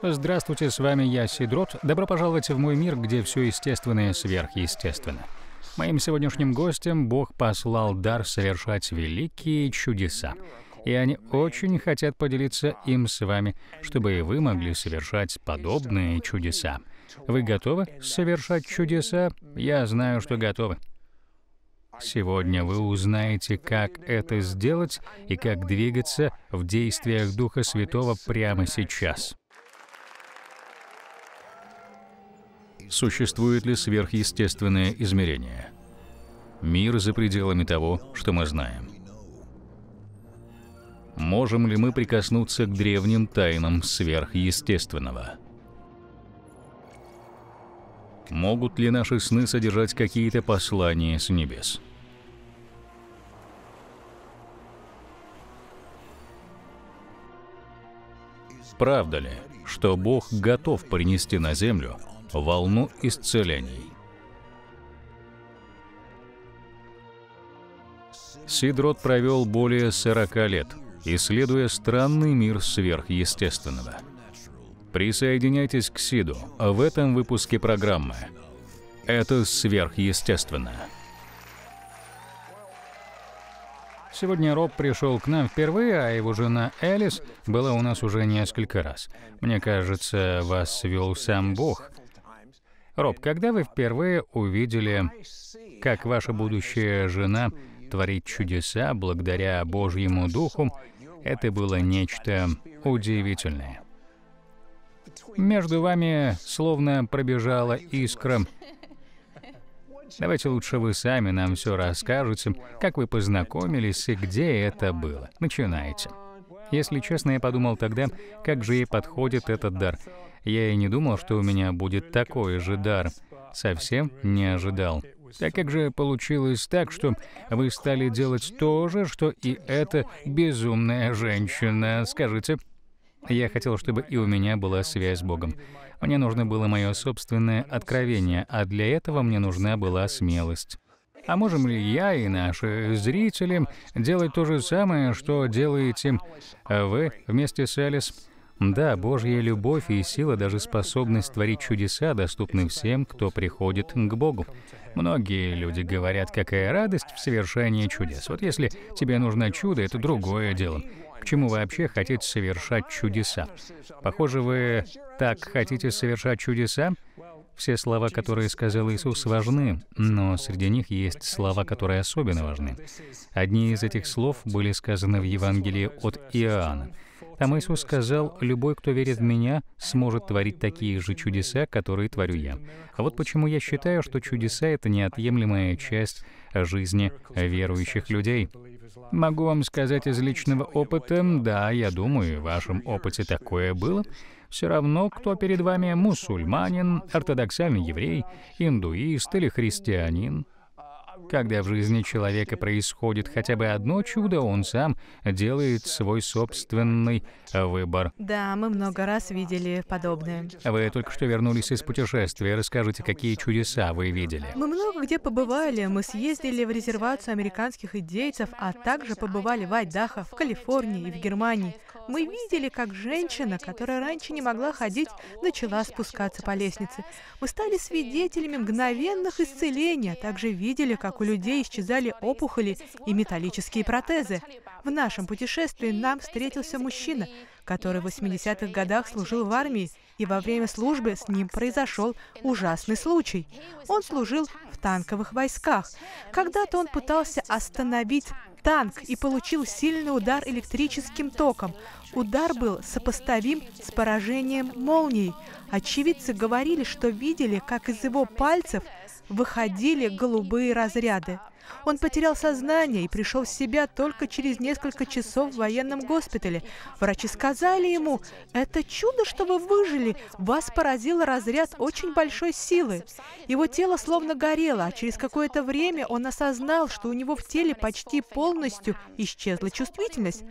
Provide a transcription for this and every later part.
Здравствуйте, с вами я, Сидрот. Добро пожаловать в мой мир, где все естественное сверхъестественно. Моим сегодняшним гостем Бог послал дар совершать великие чудеса. И они очень хотят поделиться им с вами, чтобы и вы могли совершать подобные чудеса. Вы готовы совершать чудеса? Я знаю, что готовы. Сегодня вы узнаете, как это сделать и как двигаться в действиях Духа Святого прямо сейчас. Существует ли сверхъестественное измерение? Мир за пределами того, что мы знаем. Можем ли мы прикоснуться к древним тайнам сверхъестественного? Могут ли наши сны содержать какие-то послания с небес? Правда ли, что Бог готов принести на землю волну исцелений. Сидрот провел более 40 лет, исследуя странный мир сверхъестественного. Присоединяйтесь к Сиду в этом выпуске программы. Это сверхъестественно. Сегодня Роб пришел к нам впервые, а его жена Элис была у нас уже несколько раз. Мне кажется, вас вел сам Бог. Роб, когда вы впервые увидели, как ваша будущая жена творит чудеса благодаря Божьему Духу, это было нечто удивительное. Между вами словно пробежала искра. Давайте лучше вы сами нам все расскажете, как вы познакомились и где это было. Начинайте. Если честно, я подумал тогда, как же ей подходит этот дар. Я и не думал, что у меня будет такой же дар. Совсем не ожидал. Так как же получилось так, что вы стали делать то же, что и эта безумная женщина? Скажите. Я хотел, чтобы и у меня была связь с Богом. Мне нужно было мое собственное откровение, а для этого мне нужна была смелость. А можем ли я и наши зрители делать то же самое, что делаете а вы вместе с Элис? Да, Божья любовь и сила, даже способность творить чудеса, доступны всем, кто приходит к Богу. Многие люди говорят, какая радость в совершении чудес. Вот если тебе нужно чудо, это другое дело. К чему вообще хотите совершать чудеса? Похоже, вы так хотите совершать чудеса? Все слова, которые сказал Иисус, важны, но среди них есть слова, которые особенно важны. Одни из этих слов были сказаны в Евангелии от Иоанна. Там Иисус сказал, «Любой, кто верит в Меня, сможет творить такие же чудеса, которые творю Я». А вот почему я считаю, что чудеса — это неотъемлемая часть жизни верующих людей. Могу вам сказать из личного опыта, да, я думаю, в вашем опыте такое было. Все равно, кто перед вами мусульманин, ортодоксальный еврей, индуист или христианин — когда в жизни человека происходит хотя бы одно чудо, он сам делает свой собственный э, выбор. Да, мы много раз видели подобное. Вы только что вернулись из путешествия. Расскажите, какие чудеса вы видели? Мы много где побывали. Мы съездили в резервацию американских индейцев, а также побывали в Айдахо, в Калифорнии и в Германии. Мы видели, как женщина, которая раньше не могла ходить, начала спускаться по лестнице. Мы стали свидетелями мгновенных исцелений, а также видели, как у людей исчезали опухоли и металлические протезы. В нашем путешествии нам встретился мужчина, который в 80-х годах служил в армии, и во время службы с ним произошел ужасный случай. Он служил в танковых войсках. Когда-то он пытался остановить танк и получил сильный удар электрическим током. Удар был сопоставим с поражением молний. Очевидцы говорили, что видели, как из его пальцев выходили голубые разряды. Он потерял сознание и пришел в себя только через несколько часов в военном госпитале. Врачи сказали ему, это чудо, что вы выжили, вас поразил разряд очень большой силы. Его тело словно горело, а через какое-то время он осознал, что у него в теле почти полностью исчезла чувствительность.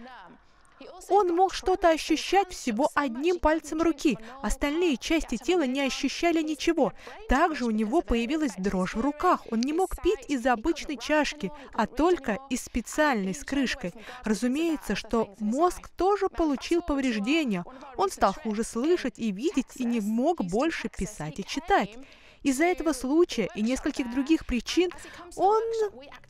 Он мог что-то ощущать всего одним пальцем руки. Остальные части тела не ощущали ничего. Также у него появилась дрожь в руках. Он не мог пить из обычной чашки, а только из специальной с крышкой. Разумеется, что мозг тоже получил повреждения. Он стал хуже слышать и видеть и не мог больше писать и читать. Из-за этого случая и нескольких других причин он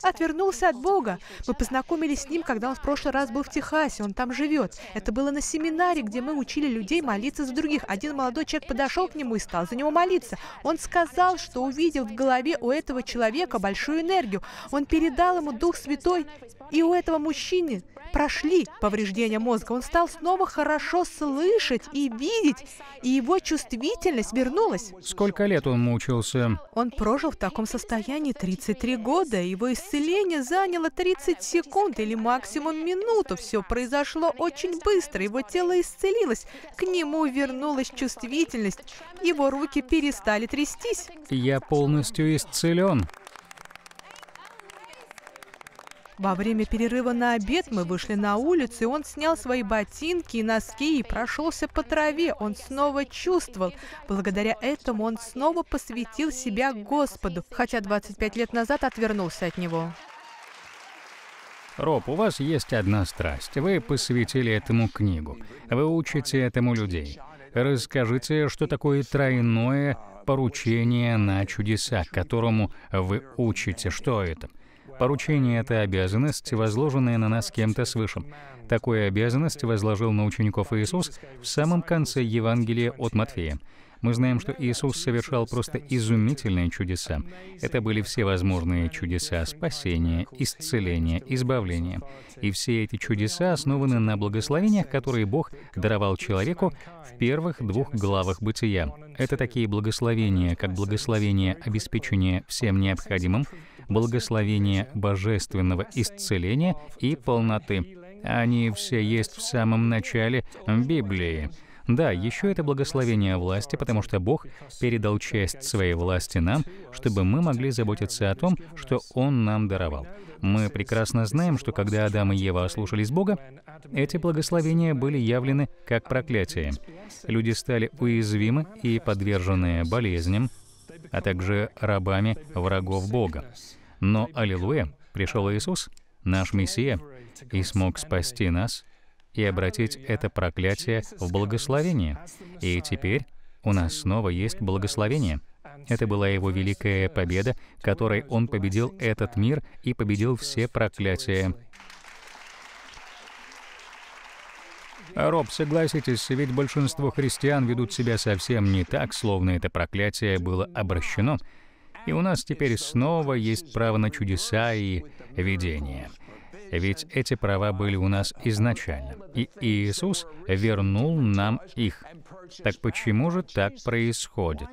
отвернулся от Бога. Мы познакомились с ним, когда он в прошлый раз был в Техасе, он там живет. Это было на семинаре, где мы учили людей молиться за других. Один молодой человек подошел к нему и стал за него молиться. Он сказал, что увидел в голове у этого человека большую энергию. Он передал ему Дух Святой, и у этого мужчины прошли повреждения мозга, он стал снова хорошо слышать и видеть, и его чувствительность вернулась. Сколько лет он мучился? Он прожил в таком состоянии 33 года, его исцеление заняло 30 секунд или максимум минуту. Все произошло очень быстро, его тело исцелилось, к нему вернулась чувствительность, его руки перестали трястись. Я полностью исцелен. Во время перерыва на обед мы вышли на улицу, и он снял свои ботинки и носки и прошелся по траве. Он снова чувствовал. Благодаря этому он снова посвятил себя Господу, хотя 25 лет назад отвернулся от него. Роб, у вас есть одна страсть. Вы посвятили этому книгу. Вы учите этому людей. Расскажите, что такое тройное поручение на чудеса, которому вы учите. Что это? Поручение — это обязанность, возложенная на нас кем-то свыше. Такую обязанность возложил на учеников Иисус в самом конце Евангелия от Матфея. Мы знаем, что Иисус совершал просто изумительные чудеса. Это были всевозможные чудеса спасения, исцеления, избавления. И все эти чудеса основаны на благословениях, которые Бог даровал человеку в первых двух главах бытия. Это такие благословения, как благословение обеспечения всем необходимым, благословения божественного исцеления и полноты. Они все есть в самом начале Библии. Да, еще это благословение власти, потому что Бог передал часть своей власти нам, чтобы мы могли заботиться о том, что Он нам даровал. Мы прекрасно знаем, что когда Адам и Ева ослушались Бога, эти благословения были явлены как проклятие. Люди стали уязвимы и подвержены болезням, а также рабами врагов Бога. Но, аллилуйя, пришел Иисус, наш Мессия, и смог спасти нас и обратить это проклятие в благословение. И теперь у нас снова есть благословение. Это была его великая победа, которой он победил этот мир и победил все проклятия. Роб, согласитесь, ведь большинство христиан ведут себя совсем не так, словно это проклятие было обращено. И у нас теперь снова есть право на чудеса и видения ведь эти права были у нас изначально, и Иисус вернул нам их. Так почему же так происходит?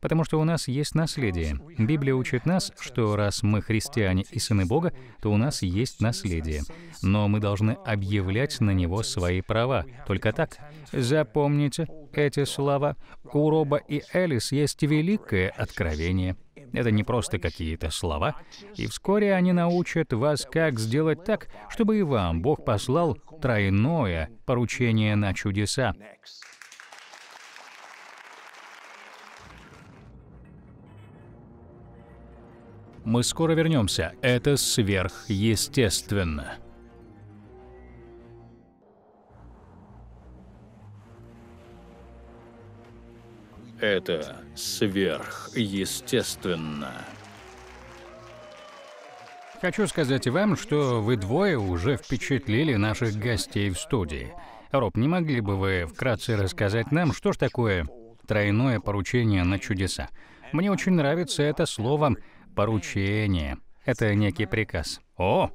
Потому что у нас есть наследие. Библия учит нас, что раз мы христиане и сыны Бога, то у нас есть наследие. Но мы должны объявлять на него свои права. Только так. Запомните эти слова. У Роба и Элис есть великое откровение. Это не просто какие-то слова. И вскоре они научат вас, как сделать так, чтобы и вам Бог послал тройное поручение на чудеса. Мы скоро вернемся. Это сверхъестественно. это сверхъестественно. Хочу сказать вам, что вы двое уже впечатлили наших гостей в студии. Роб, не могли бы вы вкратце рассказать нам, что ж такое тройное поручение на чудеса? Мне очень нравится это слово «поручение». Это некий приказ. О,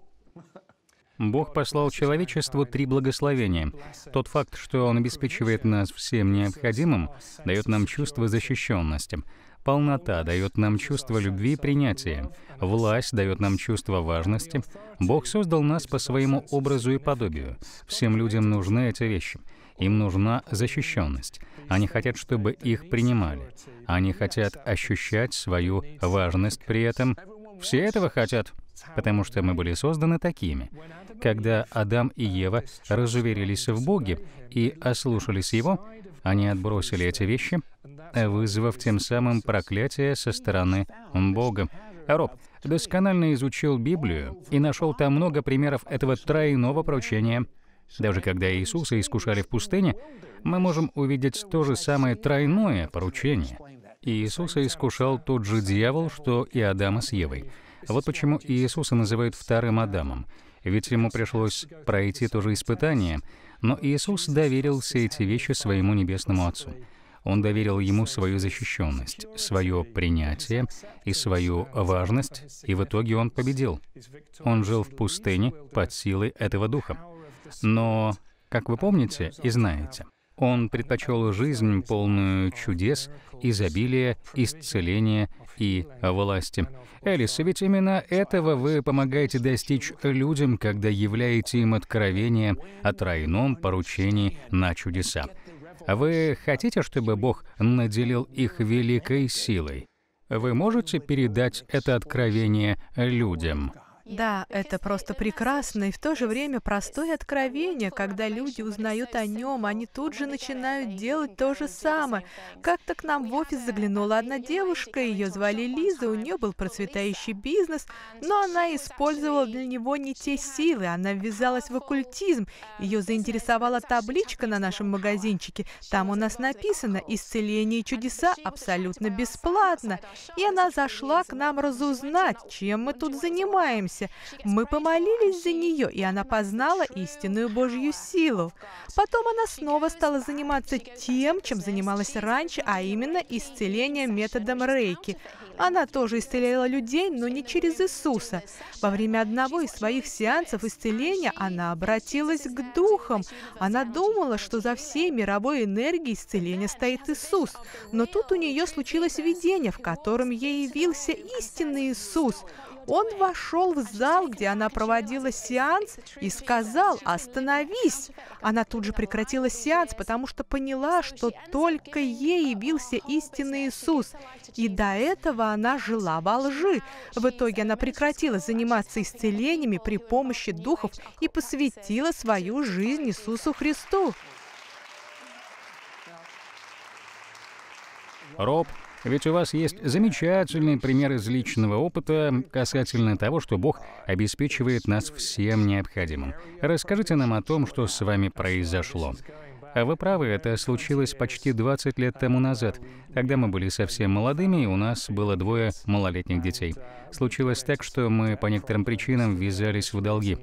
Бог послал человечеству три благословения. Тот факт, что Он обеспечивает нас всем необходимым, дает нам чувство защищенности. Полнота дает нам чувство любви и принятия. Власть дает нам чувство важности. Бог создал нас по своему образу и подобию. Всем людям нужны эти вещи. Им нужна защищенность. Они хотят, чтобы их принимали. Они хотят ощущать свою важность при этом все этого хотят, потому что мы были созданы такими. Когда Адам и Ева разуверились в Боге и ослушались Его, они отбросили эти вещи, вызвав тем самым проклятие со стороны Бога. Роб досконально изучил Библию и нашел там много примеров этого тройного поручения. Даже когда Иисуса искушали в пустыне, мы можем увидеть то же самое тройное поручение — Иисуса искушал тот же дьявол, что и Адама с Евой. Вот почему Иисуса называют вторым Адамом. Ведь ему пришлось пройти то же испытание, но Иисус доверил все эти вещи своему небесному Отцу. Он доверил ему свою защищенность, свое принятие и свою важность, и в итоге он победил. Он жил в пустыне под силой этого духа. Но, как вы помните и знаете, он предпочел жизнь, полную чудес, изобилия, исцеления и власти. Элис, ведь именно этого вы помогаете достичь людям, когда являете им откровение о тройном поручении на чудеса. Вы хотите, чтобы Бог наделил их великой силой? Вы можете передать это откровение людям? Да, это просто прекрасно и в то же время простое откровение, когда люди узнают о нем, они тут же а начинают делать то же самое. Как-то к нам в офис заглянула одна девушка, ее звали Лиза, у нее был процветающий бизнес, но она использовала для него не те силы, она ввязалась в оккультизм, а, ее заинтересовала а табличка на нашем магазинчике, там у нас написано «Исцеление и чудеса абсолютно бесплатно», и она зашла к нам разузнать, чем мы тут занимаемся. Иисусе. Мы помолились за нее, и она познала истинную Божью силу. Потом она снова стала заниматься тем, чем занималась раньше, а именно исцелением методом рейки. Она тоже исцеляла людей, но не через Иисуса. Во время одного из своих сеансов исцеления она обратилась к духам. Она думала, что за всей мировой энергией исцеления стоит Иисус. Но тут у нее случилось видение, в котором ей явился истинный Иисус. Он вошел в а зал, где она проводила сеанс, и сказал «Остановись!». Она тут же прекратила сеанс, потому что поняла, что только ей явился истинный Иисус, и до этого она жила во лжи. В итоге она прекратила заниматься исцелениями при помощи духов и посвятила свою жизнь Иисусу Христу. Роб ведь у вас есть замечательный пример из личного опыта касательно того, что Бог обеспечивает нас всем необходимым. Расскажите нам о том, что с вами произошло. А вы правы, это случилось почти 20 лет тому назад. когда мы были совсем молодыми, и у нас было двое малолетних детей. Случилось так, что мы по некоторым причинам ввязались в долги.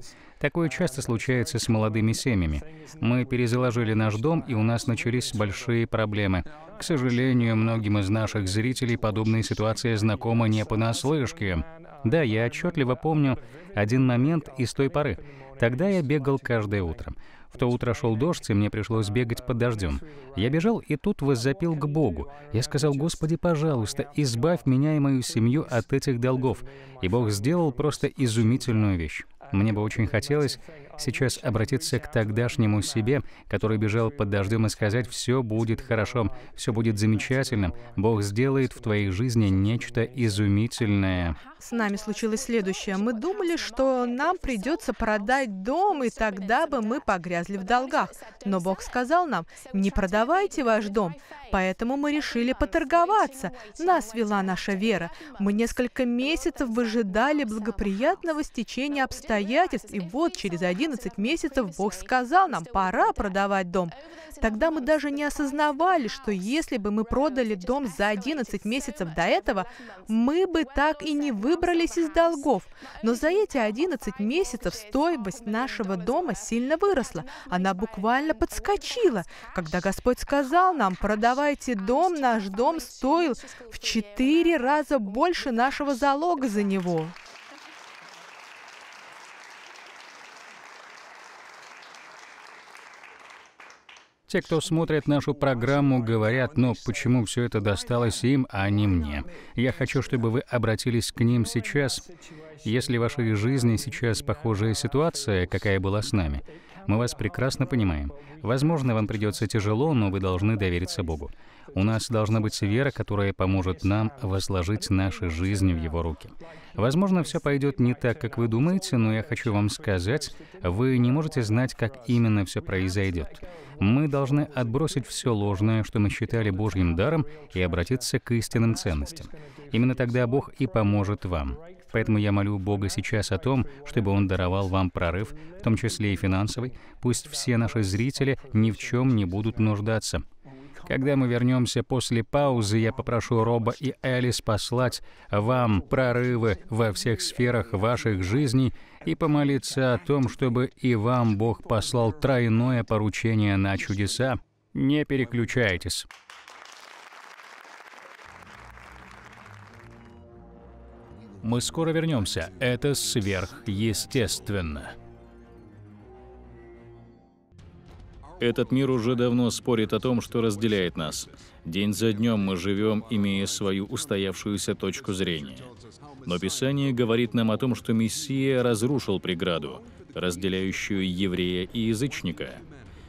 Такое часто случается с молодыми семьями. Мы перезаложили наш дом, и у нас начались большие проблемы. К сожалению, многим из наших зрителей подобная ситуация знакома не понаслышке. Да, я отчетливо помню один момент из той поры. Тогда я бегал каждое утро. В то утро шел дождь, и мне пришлось бегать под дождем. Я бежал и тут воззапил к Богу. Я сказал, «Господи, пожалуйста, избавь меня и мою семью от этих долгов». И Бог сделал просто изумительную вещь. Мне бы очень хотелось сейчас обратиться к тогдашнему себе, который бежал под дождем и сказать «все будет хорошо, все будет замечательным, Бог сделает в твоей жизни нечто изумительное». С нами случилось следующее. Мы думали, что нам придется продать дом, и тогда бы мы погрязли в долгах. Но Бог сказал нам, не продавайте ваш дом. Поэтому мы решили поторговаться. Нас вела наша вера. Мы несколько месяцев выжидали благоприятного стечения обстоятельств, и вот через 11 месяцев Бог сказал нам, пора продавать дом. Тогда мы даже не осознавали, что если бы мы продали дом за 11 месяцев до этого, мы бы так и не выжили выбрались из долгов, но за эти 11 месяцев стоимость нашего дома сильно выросла. Она буквально подскочила, когда Господь сказал нам, продавайте дом, наш дом стоил в четыре раза больше нашего залога за него. Те, кто смотрят нашу программу, говорят, ну почему все это досталось им, а не мне? Я хочу, чтобы вы обратились к ним сейчас. Если в вашей жизни сейчас похожая ситуация, какая была с нами, мы вас прекрасно понимаем. Возможно, вам придется тяжело, но вы должны довериться Богу. У нас должна быть вера, которая поможет нам возложить наши жизни в Его руки. Возможно, все пойдет не так, как вы думаете, но я хочу вам сказать, вы не можете знать, как именно все произойдет. Мы должны отбросить все ложное, что мы считали Божьим даром, и обратиться к истинным ценностям. Именно тогда Бог и поможет вам. Поэтому я молю Бога сейчас о том, чтобы Он даровал вам прорыв, в том числе и финансовый. Пусть все наши зрители ни в чем не будут нуждаться. Когда мы вернемся после паузы, я попрошу Роба и Элис послать вам прорывы во всех сферах ваших жизней и помолиться о том, чтобы и вам Бог послал тройное поручение на чудеса. Не переключайтесь. Мы скоро вернемся. Это сверхъестественно. Этот мир уже давно спорит о том, что разделяет нас. День за днем мы живем, имея свою устоявшуюся точку зрения. Но Писание говорит нам о том, что Мессия разрушил преграду, разделяющую еврея и язычника,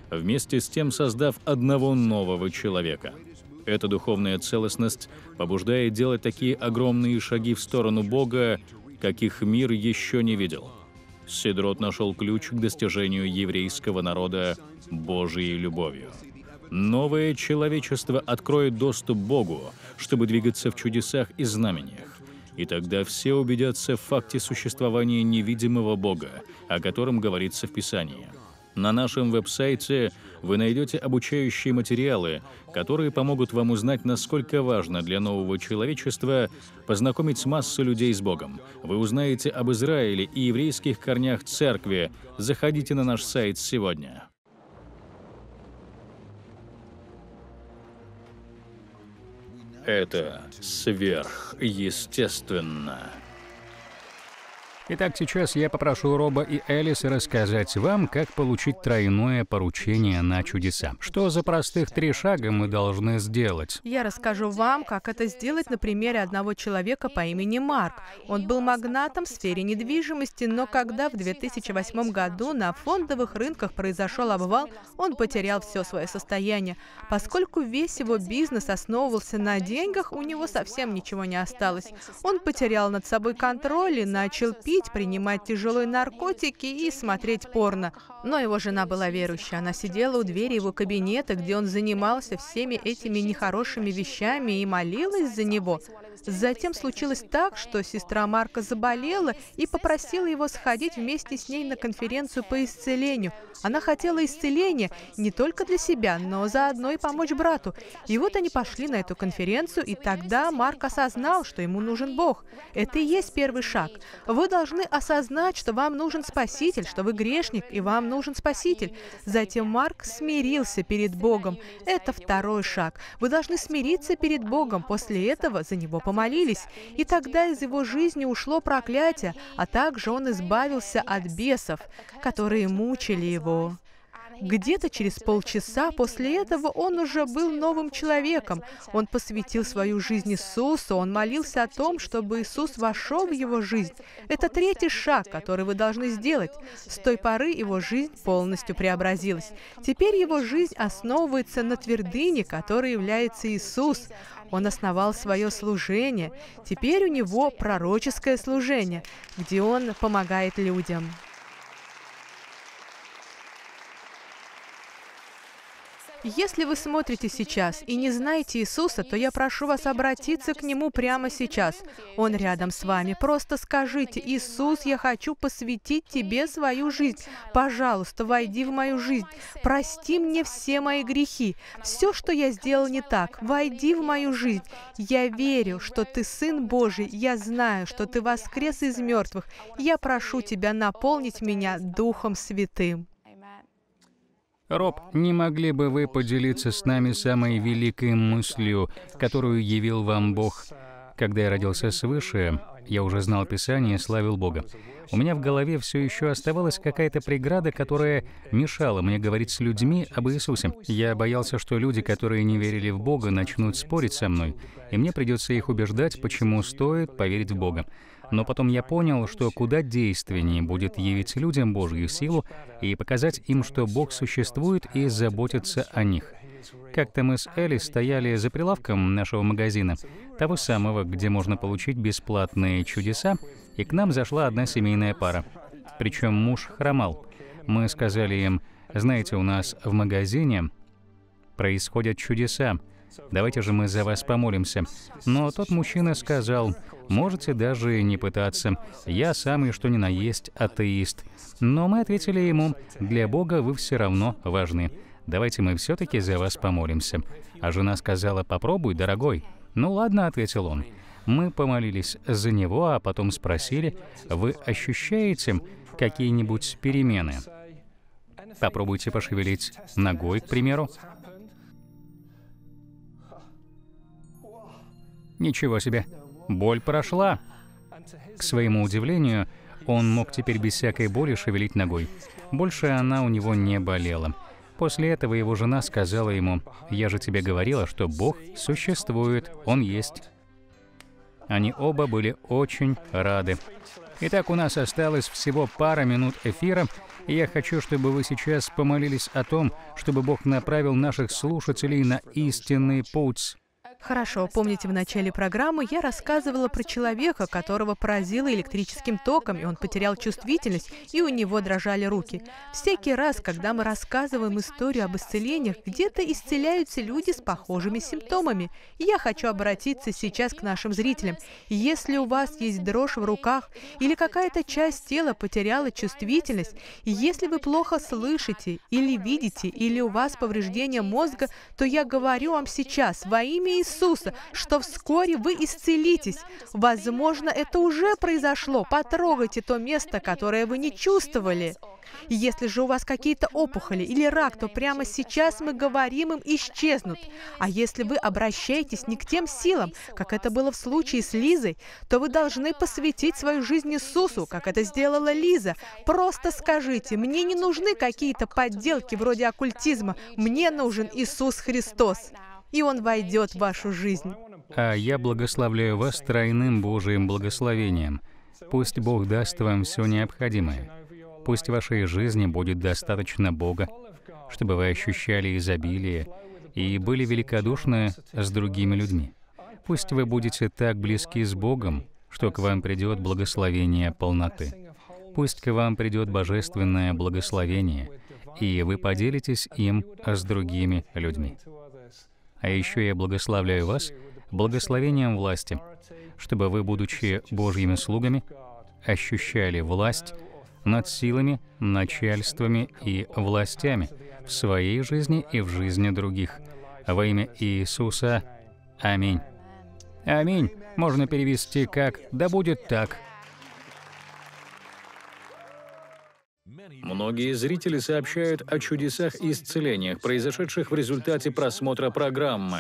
вместе с тем создав одного нового человека. Эта духовная целостность побуждает делать такие огромные шаги в сторону Бога, каких мир еще не видел – Сидрот нашел ключ к достижению еврейского народа Божьей любовью. Новое человечество откроет доступ Богу, чтобы двигаться в чудесах и знамениях. И тогда все убедятся в факте существования невидимого Бога, о котором говорится в Писании. На нашем веб-сайте вы найдете обучающие материалы, которые помогут вам узнать, насколько важно для нового человечества познакомить массу людей с Богом. Вы узнаете об Израиле и еврейских корнях церкви. Заходите на наш сайт сегодня. Это сверхъестественно. Итак, сейчас я попрошу Роба и Элис рассказать вам, как получить тройное поручение на чудеса. Что за простых три шага мы должны сделать? Я расскажу вам, как это сделать на примере одного человека по имени Марк. Он был магнатом в сфере недвижимости, но когда в 2008 году на фондовых рынках произошел обвал, он потерял все свое состояние. Поскольку весь его бизнес основывался на деньгах, у него совсем ничего не осталось. Он потерял над собой контроль и начал пить пить, принимать тяжелые наркотики и смотреть порно. Но его жена была верующая. Она сидела у двери его кабинета, где он занимался всеми этими нехорошими вещами и молилась за него. Затем случилось так, что сестра Марка заболела и попросила его сходить вместе с ней на конференцию по исцелению. Она хотела исцеления не только для себя, но заодно и помочь брату. И вот они пошли на эту конференцию, и тогда Марк осознал, что ему нужен Бог. Это и есть первый шаг. Вы должны должны осознать, что вам нужен Спаситель, что вы грешник, и вам нужен Спаситель. Затем Марк смирился перед Богом. Это второй шаг. Вы должны смириться перед Богом. После этого за него помолились. И тогда из его жизни ушло проклятие, а также он избавился от бесов, которые мучили его. Где-то через полчаса после этого он уже был новым человеком. Он посвятил свою жизнь Иисусу, он молился о том, чтобы Иисус вошел в его жизнь. Это третий шаг, который вы должны сделать. С той поры его жизнь полностью преобразилась. Теперь его жизнь основывается на твердыне, которой является Иисус. Он основал свое служение. Теперь у него пророческое служение, где он помогает людям. Если вы смотрите сейчас и не знаете Иисуса, то я прошу вас обратиться к Нему прямо сейчас. Он рядом с вами. Просто скажите, «Иисус, я хочу посвятить Тебе свою жизнь. Пожалуйста, войди в мою жизнь. Прости мне все мои грехи. Все, что я сделал не так, войди в мою жизнь. Я верю, что Ты Сын Божий. Я знаю, что Ты воскрес из мертвых. Я прошу Тебя наполнить меня Духом Святым». Роб, не могли бы вы поделиться с нами самой великой мыслью, которую явил вам Бог? Когда я родился свыше, я уже знал Писание и славил Бога. У меня в голове все еще оставалась какая-то преграда, которая мешала мне говорить с людьми об Иисусе. Я боялся, что люди, которые не верили в Бога, начнут спорить со мной, и мне придется их убеждать, почему стоит поверить в Бога. Но потом я понял, что куда действеннее будет явить людям Божью силу и показать им, что Бог существует и заботится о них. Как-то мы с Элли стояли за прилавком нашего магазина, того самого, где можно получить бесплатные чудеса, и к нам зашла одна семейная пара. Причем муж хромал. Мы сказали им, знаете, у нас в магазине происходят чудеса, Давайте же мы за вас помолимся. Но тот мужчина сказал, можете даже не пытаться. Я самый что ни на есть атеист. Но мы ответили ему, для Бога вы все равно важны. Давайте мы все-таки за вас помолимся. А жена сказала, попробуй, дорогой. Ну ладно, ответил он. Мы помолились за него, а потом спросили, вы ощущаете какие-нибудь перемены? Попробуйте пошевелить ногой, к примеру. Ничего себе. Боль прошла. К своему удивлению, он мог теперь без всякой боли шевелить ногой. Больше она у него не болела. После этого его жена сказала ему, «Я же тебе говорила, что Бог существует, Он есть». Они оба были очень рады. Итак, у нас осталось всего пара минут эфира, и я хочу, чтобы вы сейчас помолились о том, чтобы Бог направил наших слушателей на истинный путь. Хорошо, помните, в начале программы я рассказывала про человека, которого поразило электрическим током, и он потерял чувствительность, и у него дрожали руки. Всякий раз, когда мы рассказываем историю об исцелениях, где-то исцеляются люди с похожими симптомами. я хочу обратиться сейчас к нашим зрителям. Если у вас есть дрожь в руках, или какая-то часть тела потеряла чувствительность, если вы плохо слышите, или видите, или у вас повреждение мозга, то я говорю вам сейчас во имя Иисуса, что вскоре вы исцелитесь. Возможно, это уже произошло. Потрогайте то место, которое вы не чувствовали. Если же у вас какие-то опухоли или рак, то прямо сейчас мы говорим им исчезнут. А если вы обращаетесь не к тем силам, как это было в случае с Лизой, то вы должны посвятить свою жизнь Иисусу, как это сделала Лиза. Просто скажите, мне не нужны какие-то подделки вроде оккультизма, мне нужен Иисус Христос и Он войдет в вашу жизнь. А я благословляю вас тройным Божьим благословением. Пусть Бог даст вам все необходимое. Пусть в вашей жизни будет достаточно Бога, чтобы вы ощущали изобилие и были великодушны с другими людьми. Пусть вы будете так близки с Богом, что к вам придет благословение полноты. Пусть к вам придет божественное благословение, и вы поделитесь им с другими людьми. А еще я благословляю вас благословением власти, чтобы вы, будучи Божьими слугами, ощущали власть над силами, начальствами и властями в своей жизни и в жизни других. Во имя Иисуса. Аминь. Аминь можно перевести как «Да будет так». Многие зрители сообщают о чудесах и исцелениях, произошедших в результате просмотра программы.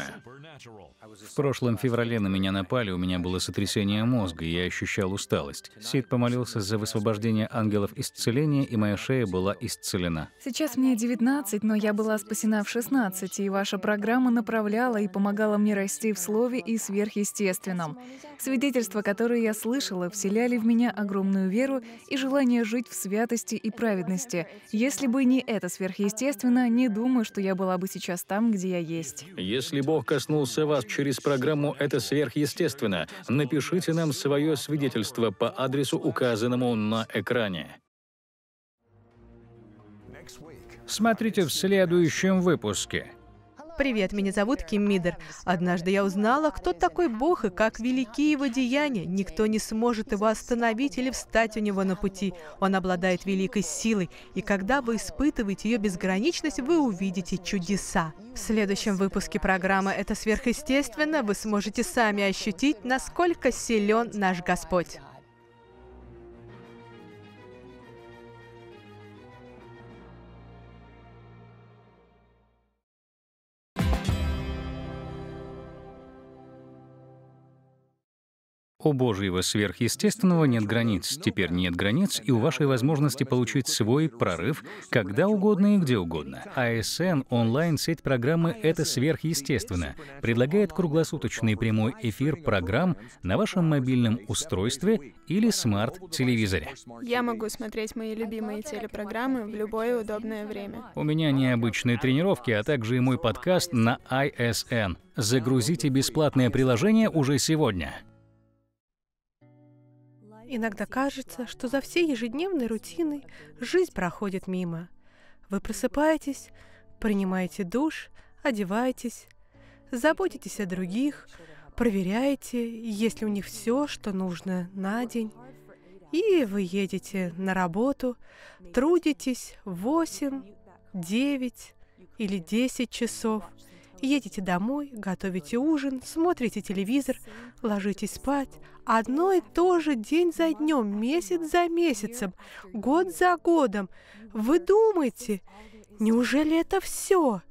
В прошлом феврале на меня напали, у меня было сотрясение мозга, и я ощущал усталость. Сид помолился за высвобождение ангелов исцеления, и моя шея была исцелена. Сейчас мне 19, но я была спасена в 16, и ваша программа направляла и помогала мне расти в слове и сверхъестественном. Свидетельства, которые я слышала, вселяли в меня огромную веру и желание жить в святости и праведности. Если бы не это сверхъестественно, не думаю, что я была бы сейчас там, где я есть. Если Бог коснулся коснулся вас через программу «Это сверхъестественно», напишите нам свое свидетельство по адресу, указанному на экране. Смотрите в следующем выпуске. Привет, меня зовут Ким Мидер. Однажды я узнала, кто такой Бог и как велики его деяния. Никто не сможет его остановить или встать у него на пути. Он обладает великой силой, и когда вы испытываете ее безграничность, вы увидите чудеса. В следующем выпуске программы «Это сверхъестественно» вы сможете сами ощутить, насколько силен наш Господь. У Божьего сверхъестественного нет границ, теперь нет границ и у вашей возможности получить свой прорыв когда угодно и где угодно. ISN а онлайн-сеть программы «Это сверхъестественно», предлагает круглосуточный прямой эфир программ на вашем мобильном устройстве или смарт-телевизоре. Я могу смотреть мои любимые телепрограммы в любое удобное время. У меня необычные тренировки, а также и мой подкаст на ISN. Загрузите бесплатное приложение уже сегодня. Иногда кажется, что за всей ежедневной рутиной жизнь проходит мимо. Вы просыпаетесь, принимаете душ, одеваетесь, заботитесь о других, проверяете, есть ли у них все, что нужно на день. И вы едете на работу, трудитесь 8, 9 или 10 часов – Едете домой, готовите ужин, смотрите телевизор, ложитесь спать. Одно и то же день за днем, месяц за месяцем, год за годом. Вы думаете, неужели это все?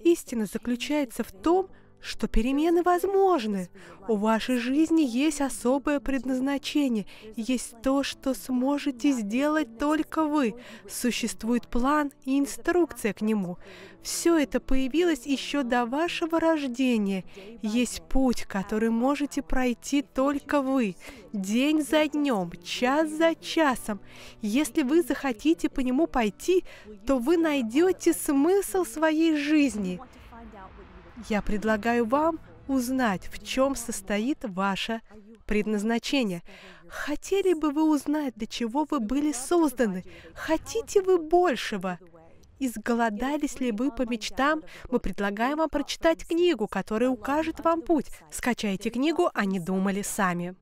Истина заключается в том, что перемены возможны. У вашей жизни есть особое предназначение, есть то, что сможете сделать только вы. Существует план и инструкция к нему. Все это появилось еще до вашего рождения. Есть путь, который можете пройти только вы, день за днем, час за часом. Если вы захотите по нему пойти, то вы найдете смысл своей жизни – я предлагаю вам узнать, в чем состоит ваше предназначение. Хотели бы вы узнать, для чего вы были созданы? Хотите вы большего? Изголодались ли вы по мечтам? Мы предлагаем вам прочитать книгу, которая укажет вам путь. Скачайте книгу «Они а думали сами».